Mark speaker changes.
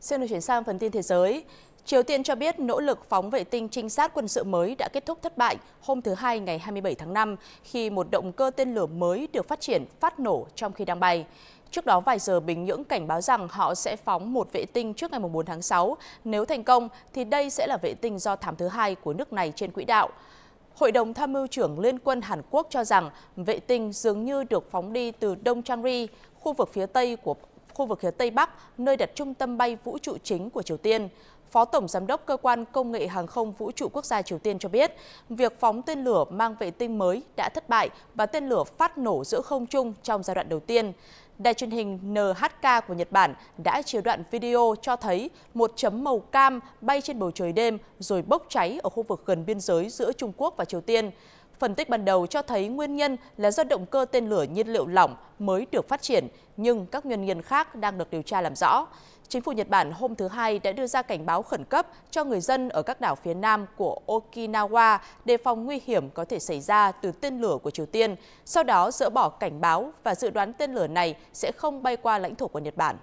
Speaker 1: Xin được chuyển sang phần tin thế giới. Triều Tiên cho biết nỗ lực phóng vệ tinh trinh sát quân sự mới đã kết thúc thất bại hôm thứ Hai ngày 27 tháng 5 khi một động cơ tên lửa mới được phát triển phát nổ trong khi đang bay. Trước đó vài giờ, Bình Nhưỡng cảnh báo rằng họ sẽ phóng một vệ tinh trước ngày 4 tháng 6. Nếu thành công, thì đây sẽ là vệ tinh do thám thứ hai của nước này trên quỹ đạo. Hội đồng Tham mưu trưởng Liên quân Hàn Quốc cho rằng vệ tinh dường như được phóng đi từ Đông Trang Ri, khu vực phía tây của khu vực phía Tây Bắc, nơi đặt trung tâm bay vũ trụ chính của Triều Tiên. Phó Tổng Giám đốc Cơ quan Công nghệ Hàng không Vũ trụ Quốc gia Triều Tiên cho biết, việc phóng tên lửa mang vệ tinh mới đã thất bại và tên lửa phát nổ giữa không trung trong giai đoạn đầu tiên. Đài truyền hình NHK của Nhật Bản đã chiếu đoạn video cho thấy một chấm màu cam bay trên bầu trời đêm rồi bốc cháy ở khu vực gần biên giới giữa Trung Quốc và Triều Tiên. Phân tích ban đầu cho thấy nguyên nhân là do động cơ tên lửa nhiên liệu lỏng mới được phát triển, nhưng các nguyên nhân khác đang được điều tra làm rõ. Chính phủ Nhật Bản hôm thứ Hai đã đưa ra cảnh báo khẩn cấp cho người dân ở các đảo phía nam của Okinawa đề phòng nguy hiểm có thể xảy ra từ tên lửa của Triều Tiên, sau đó dỡ bỏ cảnh báo và dự đoán tên lửa này sẽ không bay qua lãnh thổ của Nhật Bản.